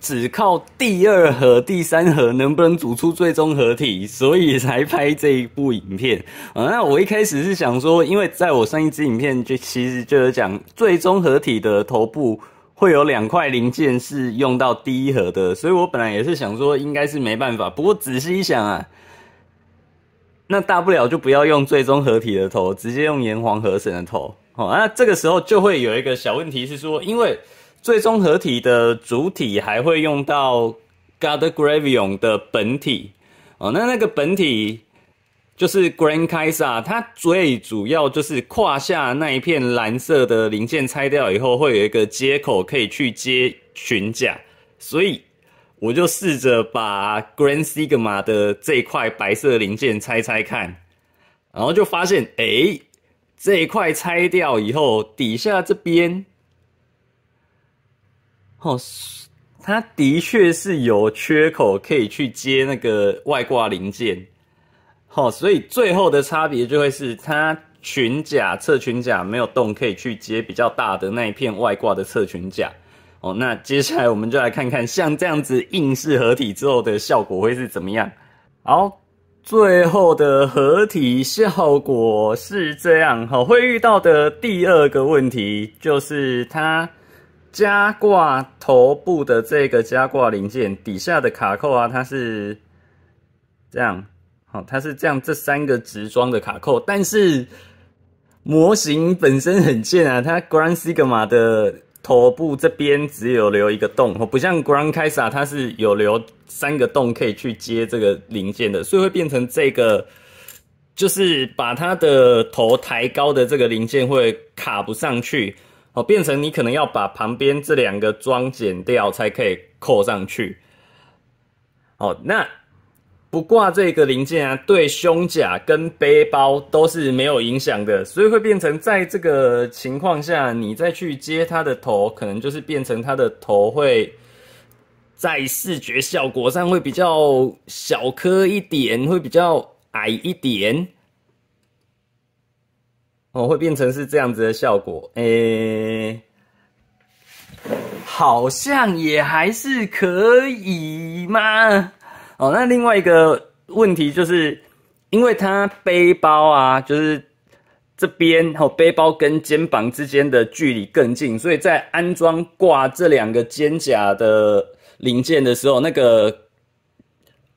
只靠第二盒、第三盒能不能组出最终合体？所以才拍这一部影片啊。那我一开始是想说，因为在我上一支影片就其实就是讲最终合体的头部会有两块零件是用到第一盒的，所以我本来也是想说应该是没办法。不过仔细一想啊，那大不了就不要用最终合体的头，直接用炎黄合神的头。哦，那这个时候就会有一个小问题是说，因为。最终合体的主体还会用到 God Gravion 的本体哦，那那个本体就是 Grand Kaiser，它最主要就是胯下那一片蓝色的零件拆掉以后会有一个接口可以去接裙甲，所以我就试着把 Grand Sigma 的这块白色零件拆拆看，然后就发现，诶。这一块拆掉以后底下这边。哦，它的确是有缺口可以去接那个外挂零件，好，所以最后的差别就会是它裙甲侧裙甲没有洞可以去接比较大的那一片外挂的侧裙甲。哦，那接下来我们就来看看像这样子硬式合体之后的效果会是怎么样。好，最后的合体效果是这样。好，会遇到的第二个问题就是它。加挂头部的这个加挂零件底下的卡扣啊，它是这样，好，它是这样，这三个直装的卡扣。但是模型本身很贱啊，它 Grand Sigma 的头部这边只有留一个洞，哦，不像 Grand k a i s a 它是有留三个洞可以去接这个零件的，所以会变成这个，就是把它的头抬高的这个零件会卡不上去。哦，变成你可能要把旁边这两个桩剪掉，才可以扣上去。哦，那不挂这个零件啊，对胸甲跟背包都是没有影响的，所以会变成在这个情况下，你再去接它的头，可能就是变成它的头会在视觉效果上会比较小颗一点，会比较矮一点。哦，会变成是这样子的效果，诶，好像也还是可以嘛。哦，那另外一个问题就是，因为它背包啊，就是这边哦，背包跟肩膀之间的距离更近，所以在安装挂这两个肩甲的零件的时候，那个。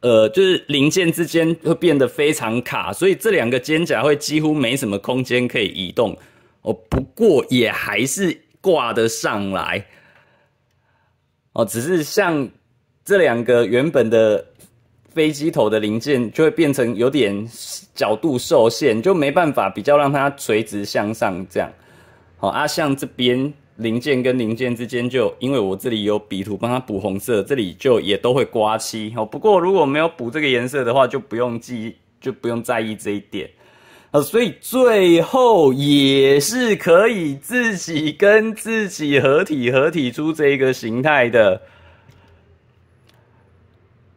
呃，就是零件之间会变得非常卡，所以这两个肩甲会几乎没什么空间可以移动。哦，不过也还是挂得上来。哦，只是像这两个原本的飞机头的零件，就会变成有点角度受限，就没办法比较让它垂直向上这样。好，啊，像这边。零件跟零件之间，就因为我这里有笔图帮他补红色，这里就也都会刮漆哦。不过如果没有补这个颜色的话，就不用记，就不用在意这一点。啊，所以最后也是可以自己跟自己合体合体出这一个形态的。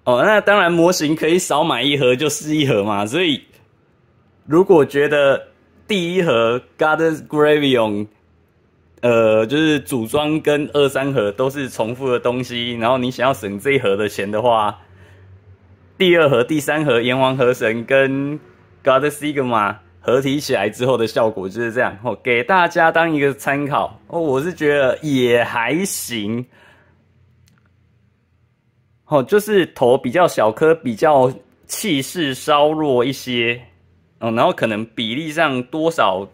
哦，那当然模型可以少买一盒就是一盒嘛。所以如果觉得第一盒 God's Gravion 呃，就是组装跟二三盒都是重复的东西，然后你想要省这一盒的钱的话，第二盒、第三盒阎王河神跟 God Sigma 合体起来之后的效果就是这样哦，给大家当一个参考哦。我是觉得也还行，哦，就是头比较小颗，比较气势稍弱一些，嗯，然后可能比例上多少，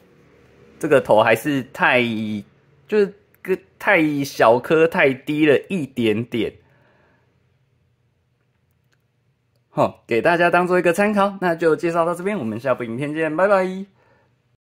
这个头还是太。就是个太小颗、太低了一点点，好，给大家当做一个参考，那就介绍到这边，我们下部影片见，拜拜。